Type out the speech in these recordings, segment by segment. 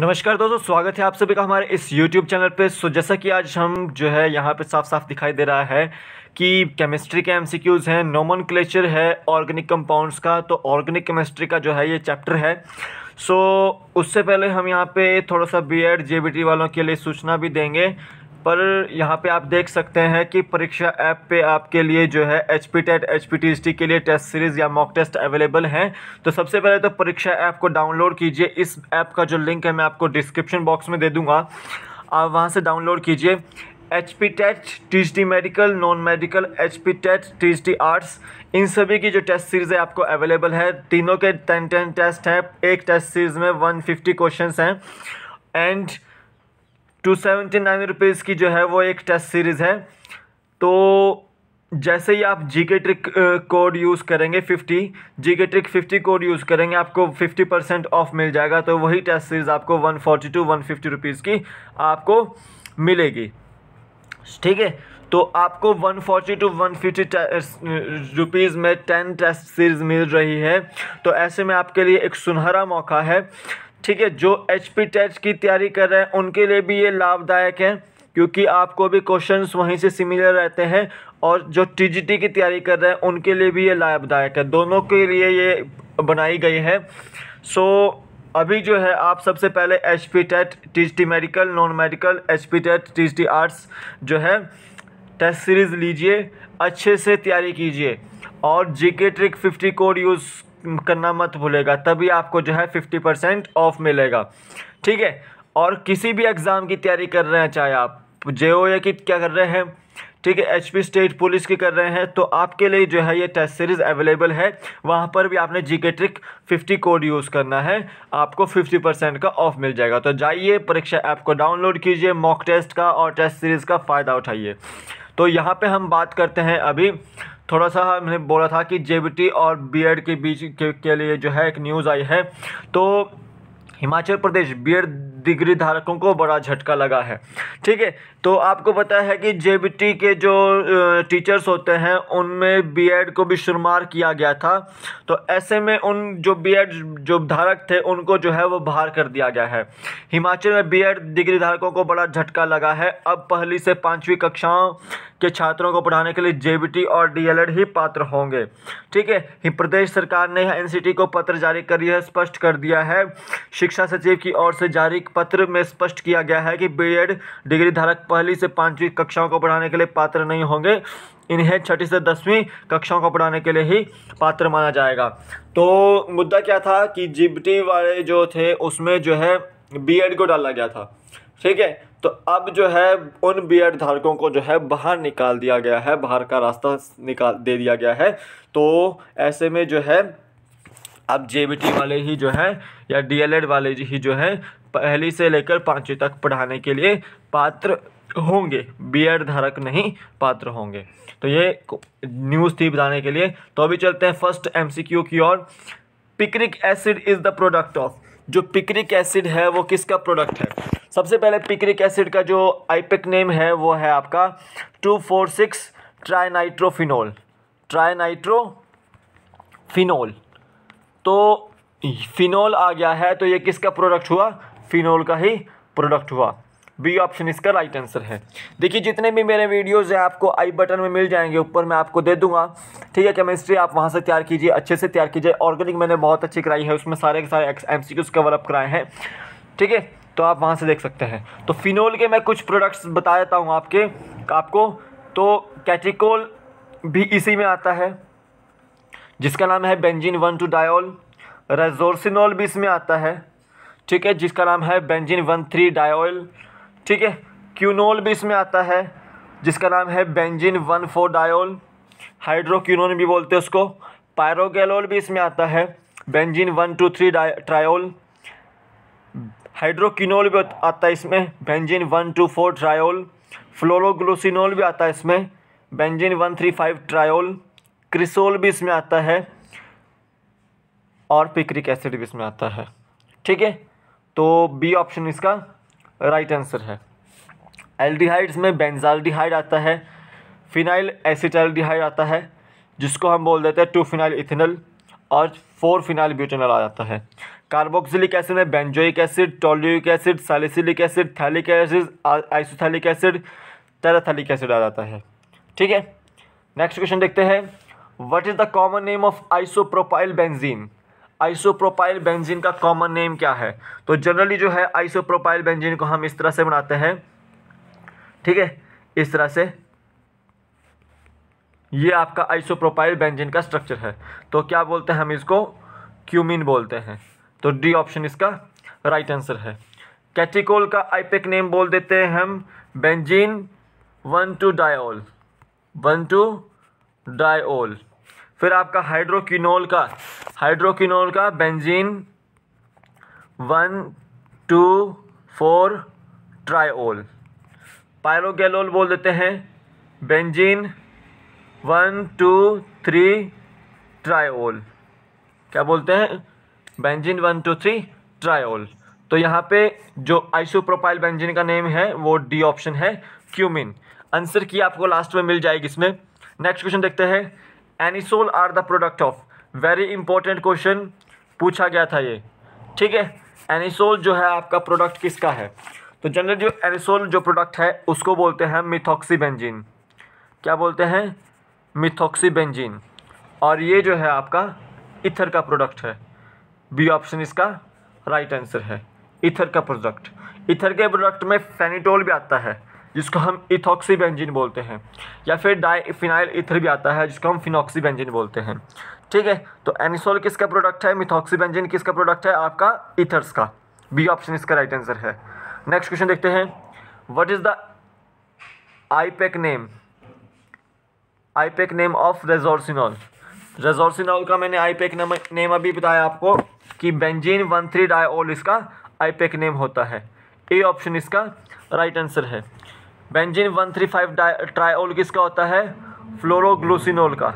नमस्कार दोस्तों स्वागत है आप सभी का हमारे इस YouTube चैनल पे सो जैसा कि आज हम जो है यहाँ पे साफ साफ दिखाई दे रहा है कि केमिस्ट्री के एमसीक्यूज़ हैं नोमन है ऑर्गेनिक कंपाउंड्स का तो ऑर्गेनिक केमिस्ट्री का जो है ये चैप्टर है सो so, उससे पहले हम यहाँ पे थोड़ा सा बी एड जे वालों के लिए सूचना भी देंगे पर यहाँ पे आप देख सकते हैं कि परीक्षा ऐप पे आपके लिए जो है H P TET H P T S T के लिए टेस्ट सीरीज़ या मॉक टेस्ट अवेलेबल हैं तो सबसे पहले तो परीक्षा ऐप को डाउनलोड कीजिए इस ऐप का जो लिंक है मैं आपको डिस्क्रिप्शन बॉक्स में दे दूँगा आप वहाँ से डाउनलोड कीजिए H P TET T H D medical non medical H P TET T H D arts इन सभी की जो टेस्ट सीरीज़ है आपको अवेलेबल है तीनों के टेन टेन टेस्ट हैं एक टेस्ट सीरीज़ में वन फिफ्टी क्वेश्चन हैं and two seventy nine rupees की जो है वो एक टेस्ट सीरीज़ है तो जैसे ही आप G K trick code use करेंगे fifty G K trick fifty code use करेंगे आपको फिफ्टी परसेंट ऑफ मिल जाएगा तो वही टेस्ट सीरीज़ आपको one forty two one fifty rupees की आपको मिलेगी ठीक है तो आपको one forty two one fifty rupees में टेन टेस्ट सीरीज़ मिल रही है तो ऐसे में आपके लिए एक सुनहरा मौका है ठीक है जो एच पी टेट की तैयारी कर रहे हैं उनके लिए भी ये लाभदायक है क्योंकि आपको भी क्वेश्चंस वहीं से सिमिलर रहते हैं और जो टी की तैयारी कर रहे हैं उनके लिए भी ये लाभदायक है दोनों के लिए ये बनाई गई है सो so, अभी जो है आप सबसे पहले H P TET T T medical non medical H P TET T T arts जो है टेस्ट सीरीज़ लीजिए अच्छे से तैयारी कीजिए और जी K trick fifty code use करना मत भूलेगा तभी आपको जो है फिफ्टी परसेंट ऑफ मिलेगा ठीक है और किसी भी एग्ज़ाम की तैयारी कर रहे हैं चाहे आप जे ओ ए की क्या कर रहे हैं ठीक है एच पी स्टेट पुलिस की कर रहे हैं तो आपके लिए जो है ये टेस्ट सीरीज़ अवेलेबल है वहाँ पर भी आपने जी K trick fifty code use करना है आपको फिफ्टी परसेंट का ऑफ मिल जाएगा तो जाइए परीक्षा ऐप को डाउनलोड कीजिए मॉक टेस्ट का और टेस्ट सीरीज़ का फ़ायदा उठाइए तो यहाँ पे हम बात करते हैं अभी थोड़ा सा मैंने बोला था कि जे और बी के बीच के, के लिए जो है एक न्यूज़ आई है तो हिमाचल प्रदेश बी डिग्री धारकों को बड़ा झटका लगा है ठीक है तो आपको पता है कि जे के जो टीचर्स होते हैं उनमें बीएड को भी शुरुमार किया गया था तो ऐसे में उन जो बीएड जो धारक थे उनको जो है वो बाहर कर दिया गया है हिमाचल में बीएड डिग्री धारकों को बड़ा झटका लगा है अब पहली से पाँचवीं कक्षाओं के छात्रों को पढ़ाने के लिए जे और डी ही पात्र होंगे ठीक है प्रदेश सरकार ने एन को पत्र जारी कर यह स्पष्ट कर दिया है शिक्षा सचिव की ओर से जारी पत्र में स्पष्ट किया गया है कि एड डिग्री धारक पहली से पाँचवीं कक्षाओं को पढ़ाने के लिए पात्र नहीं होंगे इन्हें छठी से दसवीं कक्षाओं को पढ़ाने के लिए ही पात्र माना जाएगा तो मुद्दा क्या था कि जिबटी वाले जो थे उसमें जो है बीएड को डाला गया था ठीक है तो अब जो है उन बी एड धारकों को जो है बाहर निकाल दिया गया है बाहर का रास्ता निकाल दे दिया गया है तो ऐसे में जो है अब जे वाले ही जो है या एड वाले ही जो है पहली से लेकर पाँचवीं तक पढ़ाने के लिए पात्र होंगे एड धारक नहीं पात्र होंगे तो ये न्यूज़ थी बताने के लिए तो अभी चलते हैं फर्स्ट क्यू की ओर picric acid is the product of जो पिकनिक एसिड है वो किसका प्रोडक्ट है सबसे पहले पिक्रिक एसिड का जो आईपेक नेम है वो है आपका two four six trinitrophenol trinitrophenol तो फिनोल आ गया है तो ये किसका प्रोडक्ट हुआ फिनोल का ही प्रोडक्ट हुआ बी ऑप्शन इसका राइट आंसर है देखिए जितने भी मेरे वीडियोज़ हैं आपको आई बटन में मिल जाएंगे ऊपर मैं आपको दे दूंगा ठीक है केमिस्ट्री आप वहाँ से तैयार कीजिए अच्छे से तैयार कीजिए ऑर्गेनिक मैंने बहुत अच्छी कराई है उसमें सारे के सारे एम सी कवर अप कराए हैं ठीक है तो आप वहाँ से देख सकते हैं तो फिनोल के मैं कुछ प्रोडक्ट्स बता देता हूँ आपके आपको तो कैटिकोल भी इसी में आता है जिसका नाम है benzene one two diol resorcinol भी इसमें आता है ठीक है जिसका नाम है बेंजिन वन थ्री डायोल ठीक है क्यूनोल भी इसमें आता है जिसका नाम है benzene one four diol hydroquinone भी बोलते हैं उसको पायरोगेलोल भी इसमें आता है benzene one two three triol hydroquinol भी आता है इसमें benzene one two four triol phloroglucinol भी आता है इसमें benzene one three five triol cresol भी इसमें आता है और पिक्रिक एसिड भी इसमें आता है ठीक है तो बी ऑप्शन इसका राइट आंसर है एल्डिहाइड्स में बेंजाल्डिहाइड आता है फिनाइल एसिटाइल्डिहाइड आता है जिसको हम बोल देते हैं टू फिनाइल इथेनल और फोर फिनाइल ब्यूटेनॉल आ जाता है कार्बोक्सिलिक एसिड में benzoic acid toluic acid salicylic acid phthalic acid isophthalic acid terephthalic acid आ जाता है ठीक है नेक्स्ट क्वेश्चन देखते हैं what is the common name of isopropyl benzene isopropyl benzene का कॉमन नेम क्या है तो जनरली जो है आइसोप्रोपाइल बेंजीन को हम इस तरह से बनाते हैं ठीक है इस तरह से ये आपका आइसोप्रोपाइल बेंजीन का स्ट्रक्चर है तो क्या बोलते हैं हम इसको क्यूमिन बोलते हैं तो डी ऑप्शन इसका राइट आंसर है कैटिकोल का आईपेक नेम बोल देते हैं हम benzene one two diol one two diol फिर आपका हाइड्रोक्विनोल का हाइड्रोक्विनोल का benzene one two four triol pyrogallol बोल देते हैं benzene one two three triol क्या बोलते हैं benzene one two three triol तो यहाँ पे जो आइसोप्रोपाइल बेंजिन का नेम है वो डी ऑप्शन है क्यूमिन आंसर की आपको लास्ट में मिल जाएगी इसमें नेक्स्ट क्वेश्चन देखते हैं anisole are the product of very important question पूछा गया था ये ठीक है एनिसोल जो है आपका प्रोडक्ट किसका है तो जनरल जो एनिसोल जो प्रोडक्ट है उसको बोलते हैं मिथॉक्सी बेंजिन क्या बोलते हैं मिथोक्सीबेंजीन और ये जो है आपका इथर का प्रोडक्ट है बी ऑप्शन इसका राइट आंसर है इथर का प्रोडक्ट इथर के प्रोडक्ट में फेनिटोल भी आता है जिसको हम इथॉक्सीबेंजिन बोलते हैं या फिर डाईफिनाइल इथर भी आता है जिसको हम फिनॉक्सीबेंजिन बोलते हैं ठीक है तो एनिसोल किसका प्रोडक्ट है मिथॉक्सीबेंजिन किसका प्रोडक्ट है आपका इथर्स का बी ऑप्शन इसका राइट आंसर है नेक्स्ट क्वेश्चन देखते हैं what is the IUPAC name IUPAC name of resorcinol resorcinol का मैंने आईपेक नेम e अभी बताया आपको कि बेंजीन वन थ्री डाईओल इसका आईपेक नेम e होता है ए ऑप्शन इसका राइट आंसर है benzene one three five triol किसका होता है फ्लोरोग्लूसिनोल का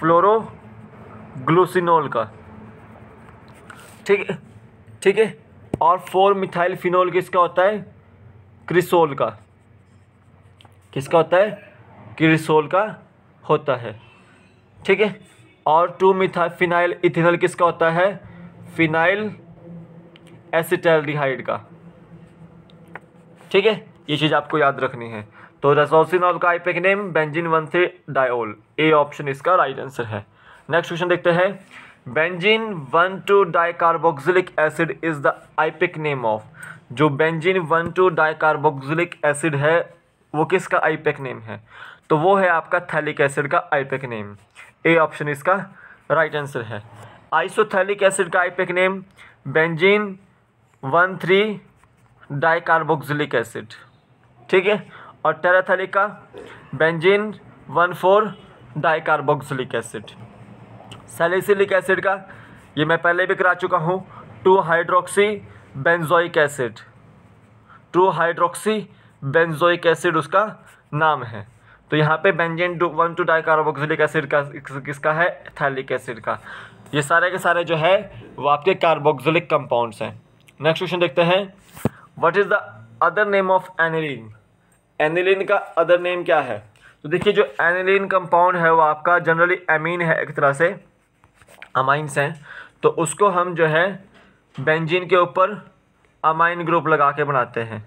फ्लोरोग्लूसिनोल का ठीक है ठीक है और फोर मिथाइल फिनोल किसका होता है क्रिसोल का किसका होता है क्रिसोल का होता है ठीक है और टू मिथा फिनाइल इथेनॉल किसका होता है फिनाइल एसिटैल्डिहाइड का ठीक है ये चीज़ आपको याद रखनी है तो रेसोसिनॉल का IUPAC name benzene one three diol A option इसका राइट आंसर है नेक्स्ट क्वेश्चन देखते हैं benzene one two dicarboxylic acid is the IUPAC name of जो benzene one two dicarboxylic acid है वो किसका आईपेक नेम है तो वो है आपका थैलिक एसिड का आईपेक नेम ए ऑप्शन इसका राइट आंसर है आइसोथैलिक एसिड का IUPAC name benzene one three dicarboxylic acid ठीक है और टेराथैलिक का benzene one four dicarboxylic acid salicylic acid का ये मैं पहले भी करा चुका हूँ two hydroxy benzoic acid two hydroxy benzoic acid उसका नाम है तो यहाँ पे benzene one two dicarboxylic acid का किसका है थैलिक एसिड का ये सारे के सारे जो है वो आपके कार्बोक्सिलिक कंपाउंड्स हैं नेक्स्ट क्वेश्चन देखते हैं what is the other name of aniline aniline का अदर नेम क्या है तो देखिए जो एनिलीन कंपाउंड है वो आपका जनरली एमीन है एक तरह से अमाइंस हैं तो उसको हम जो है बेंजिन के ऊपर अमाइन ग्रुप लगा के बनाते हैं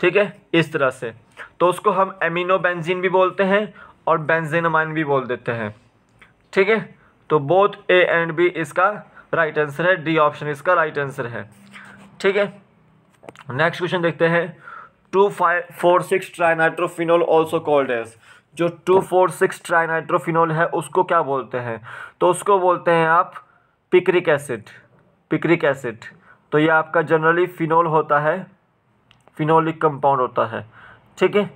ठीक है इस तरह से तो उसको हम एमिनो बेंजीन भी बोलते हैं और बेंजीनमाइन भी बोल देते हैं ठीक है तो बोथ ए एंड बी इसका राइट आंसर है डी ऑप्शन इसका राइट आंसर है ठीक है नेक्स्ट क्वेश्चन देखते हैं two five four six trinitrophenol also called as जो टू फोर सिक्स ट्राइनाइट्रोफिनोल है उसको क्या बोलते हैं तो उसको बोलते हैं आप पिक्रिक एसिड पिक्रिक एसिड तो ये आपका जनरली फिनोल होता है फिनोलिक कंपाउंड होता है ठीक है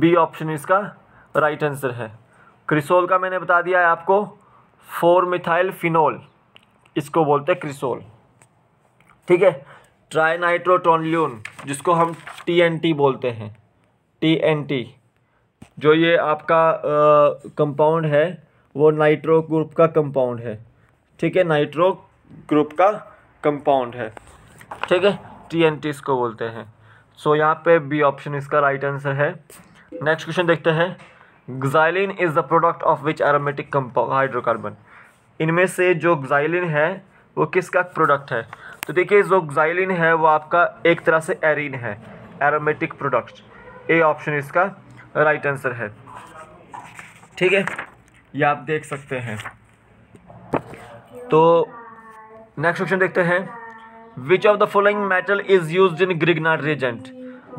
बी ऑप्शन इसका राइट आंसर है क्रिसोल का मैंने बता दिया है आपको फोर मिथाइल फिनोल इसको बोलते हैं क्रिसोल ठीक है ट्राइनाइट्रोटोनल्यून जिसको हम टीएनटी बोलते हैं टीएनटी जो ये आपका कंपाउंड है वो नाइट्रो ग्रुप का कंपाउंड है ठीक है नाइट्रो ग्रुप का कंपाउंड है ठीक है टीएनटी इसको बोलते हैं सो so, यहाँ पे बी ऑप्शन इसका राइट आंसर है नेक्स्ट क्वेश्चन देखते हैं xylene is the product of which aromatic compound hydrocarbon इनमें से जो ग्जाइलिन है वो किसका प्रोडक्ट है तो देखिए जो ग्जाइलिन है वो आपका एक तरह से एरिन है एरोमेटिक प्रोडक्ट ए ऑप्शन इसका राइट आंसर है ठीक है ये आप देख सकते हैं तो नेक्स्ट क्वेश्चन देखते हैं which of the following metal is use in Grignard reagent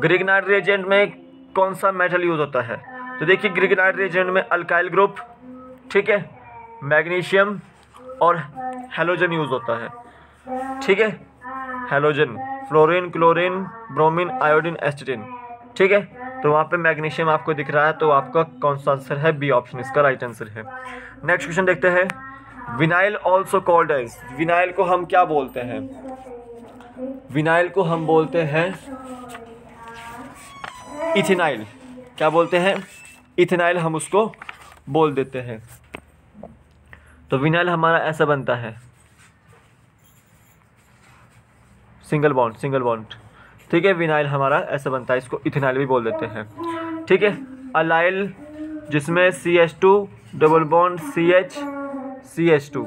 Grignard reagent में कौन सा मेटल यूज होता है तो देखिए ग्रिगनाट रेजेंट में अल्काइल ग्रुप ठीक है मैग्नीशियम और हेलोजन यूज होता है ठीक है halogen fluorine chlorine bromine iodine astatine ठीक है तो वहाँ पे मैग्नीशियम आपको दिख रहा है तो आपका कौन सा आंसर है बी ऑप्शन इसका राइट आंसर है नेक्स्ट क्वेश्चन देखते हैं vinyl also called as vinyl को हम क्या बोलते हैं विनाइल को हम बोलते हैं इथेनाइल क्या बोलते हैं इथेनाइल हम उसको बोल देते हैं तो विनाइल हमारा ऐसा बनता है सिंगल बॉन्ड सिंगल बॉन्ड ठीक है विनाइल हमारा ऐसा बनता है इसको इथेनाइल भी बोल देते हैं ठीक है अलाइल जिसमें C H two double bond C H C H two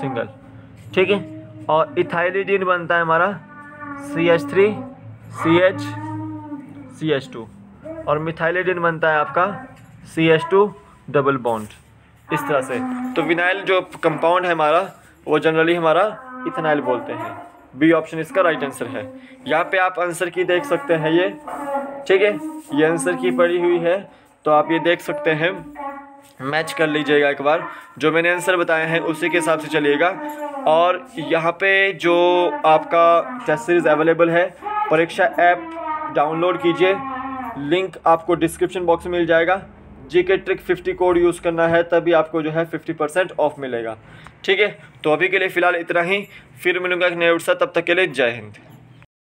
single ठीक है और इथाइलिडीन बनता है हमारा C H three C H C H two और मिथाइलिडीन बनता है आपका C H two double bond इस तरह से तो विनाइल जो कंपाउंड है हमारा वो जनरली हमारा इथेनाइल बोलते हैं बी ऑप्शन इसका राइट आंसर है यहाँ पे आप आंसर की देख सकते हैं ये ठीक है ये आंसर की पड़ी हुई है तो आप ये देख सकते हैं मैच कर लीजिएगा एक बार जो मैंने आंसर बताए हैं उसी के हिसाब से चलिएगा और यहाँ पे जो आपका टेस्ट सीरीज़ अवेलेबल है परीक्षा ऐप डाउनलोड कीजिए लिंक आपको डिस्क्रिप्शन बॉक्स में मिल जाएगा जी K trick fifty code use करना है तभी आपको जो है फिफ्टी परसेंट ऑफ मिलेगा ठीक है तो अभी के लिए फ़िलहाल इतना ही फिर मिलूंगा एक नए उत्साह तब तक के लिए जय हिंद